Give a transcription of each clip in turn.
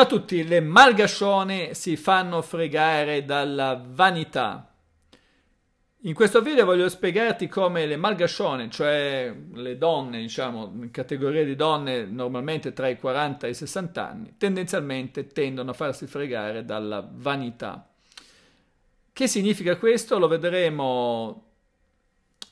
Ciao a tutti, le malgascione si fanno fregare dalla vanità. In questo video voglio spiegarti come le malgascione, cioè le donne, diciamo, categorie di donne normalmente tra i 40 e i 60 anni, tendenzialmente tendono a farsi fregare dalla vanità. Che significa questo? Lo vedremo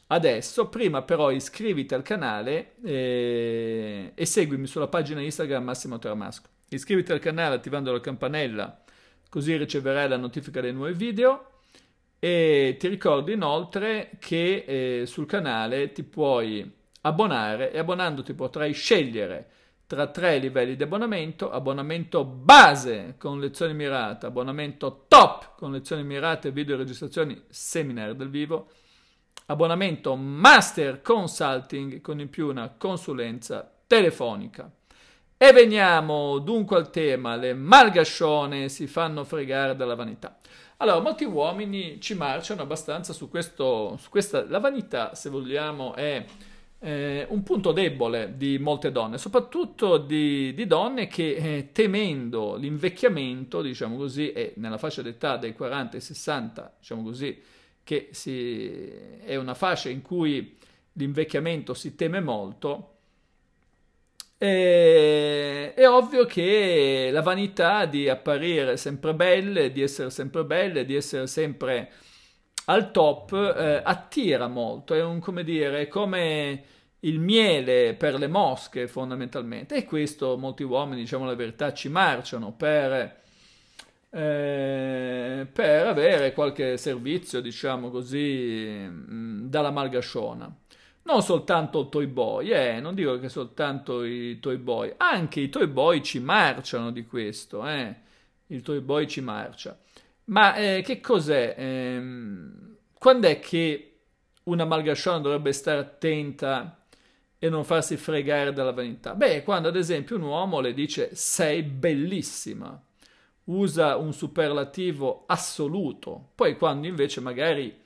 Adesso, prima però iscriviti al canale e, eh, e seguimi sulla pagina Instagram Massimo Tramasco. Iscriviti al canale attivando la campanella così riceverai la notifica dei nuovi video e ti ricordo inoltre che eh, sul canale ti puoi abbonare e abbonandoti potrai scegliere tra tre livelli di abbonamento, abbonamento base con lezioni mirate, abbonamento top con lezioni mirate, video e registrazioni, seminar dal vivo, abbonamento master consulting con in più una consulenza telefonica. E veniamo dunque al tema, le malgascione si fanno fregare dalla vanità. Allora, molti uomini ci marciano abbastanza su questo, su questa, la vanità, se vogliamo, è eh, un punto debole di molte donne, soprattutto di, di donne che eh, temendo l'invecchiamento, diciamo così, e nella fascia d'età dei 40 e 60, diciamo così, che si, è una fascia in cui l'invecchiamento si teme molto, eh, ovvio che la vanità di apparire sempre belle, di essere sempre belle, di essere sempre al top eh, attira molto, è un come dire, è come il miele per le mosche fondamentalmente e questo molti uomini, diciamo la verità, ci marciano per, eh, per avere qualche servizio, diciamo così, mm, dalla malgasciona non soltanto il toy boy, eh, non dico che soltanto i toy boy, anche i toy boy ci marciano di questo, eh, il toy boy ci marcia. Ma eh, che cos'è? Ehm, quando è che una malgasciona dovrebbe stare attenta e non farsi fregare dalla vanità? Beh, quando ad esempio un uomo le dice sei bellissima, usa un superlativo assoluto, poi quando invece magari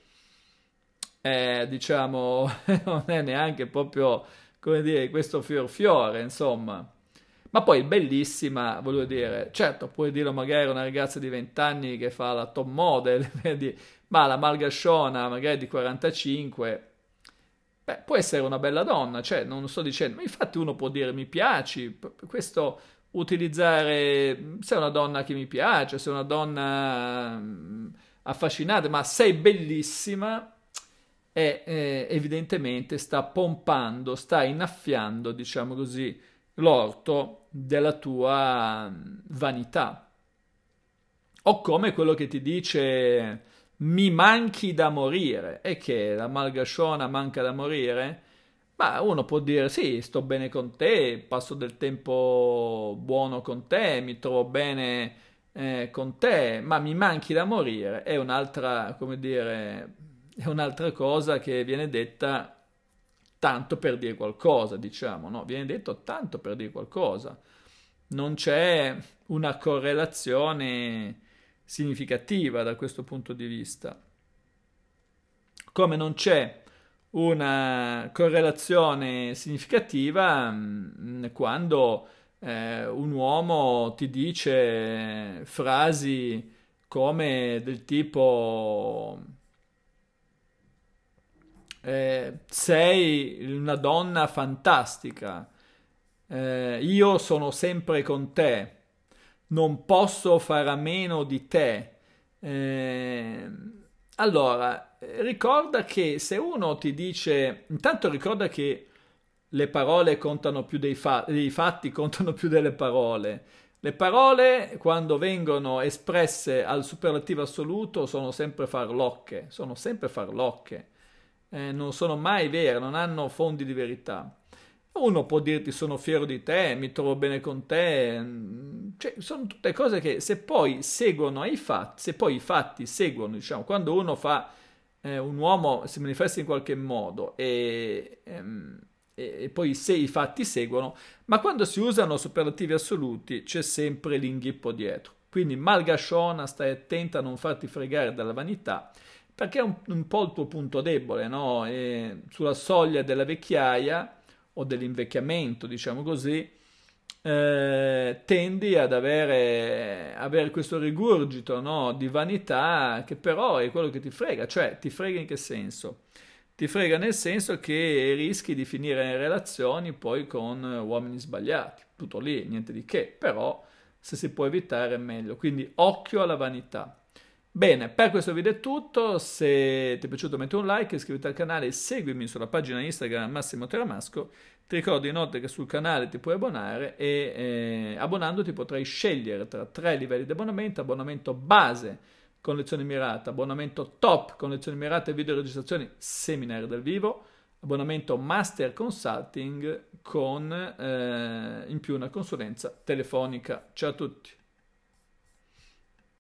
eh, diciamo, non è neanche proprio, come dire, questo fior fiore, insomma. Ma poi bellissima, voglio dire, certo, puoi dirlo magari una ragazza di 20 anni che fa la top model, vedi, ma la malgasciona magari di 45, beh, può essere una bella donna, cioè, non sto dicendo, ma infatti uno può dire mi piaci, questo utilizzare, mhmm, sei una donna che mi piace, sei una donna mhmm, affascinante, ma sei bellissima, e eh, evidentemente sta pompando, sta innaffiando, diciamo così, l'orto della tua mm, vanità. O come quello che ti dice mi manchi da morire e che la malgasciona manca da morire. Ma uno può dire sì, sto bene con te, passo del tempo buono con te, mi trovo bene eh, con te, ma mi manchi da morire. È un'altra, come dire, è un'altra cosa che viene detta tanto per dire qualcosa, diciamo, no? Viene detto tanto per dire qualcosa. Non c'è una correlazione significativa da questo punto di vista. Come non c'è una correlazione significativa mm, quando eh, un uomo ti dice frasi come del tipo eh, sei una donna fantastica, eh, io sono sempre con te, non posso fare a meno di te. Eh, allora, ricorda che se uno ti dice, intanto ricorda che le parole contano più dei fatti, i fatti contano più delle parole. Le parole, quando vengono espresse al superlativo assoluto, sono sempre farlocche, sono sempre farlocche eh, non sono mai vere, non hanno fondi di verità. Uno può dirti sono fiero di te, mi trovo bene con te, mm, cioè, sono tutte cose che se poi seguono ai fatti, se poi i fatti seguono, diciamo, quando uno fa, eh, un uomo si manifesta in qualche modo e, ehm, e poi se i fatti seguono, ma quando si usano superlativi assoluti c'è sempre l'inghippo dietro. Quindi malgasciona, stai attenta a non farti fregare dalla vanità perché è un, un po' il tuo punto debole, no? sulla soglia della vecchiaia o dell'invecchiamento, diciamo così, eh, tendi ad avere, avere questo rigurgito no? di vanità che però è quello che ti frega, cioè ti frega in che senso? Ti frega nel senso che rischi di finire in relazioni poi con uomini sbagliati, tutto lì, niente di che, però se si può evitare è meglio, quindi occhio alla vanità. Bene, per questo video è tutto, se ti è piaciuto metti un like, iscriviti al canale e seguimi sulla pagina Instagram Massimo Teramasco, ti ricordo inoltre che sul canale ti puoi abbonare e eh, abbonandoti potrai scegliere tra tre livelli di abbonamento, abbonamento base con lezioni mirate, abbonamento top con lezioni mirate e video registrazioni seminari dal vivo, abbonamento master consulting con eh, in più una consulenza telefonica. Ciao a tutti!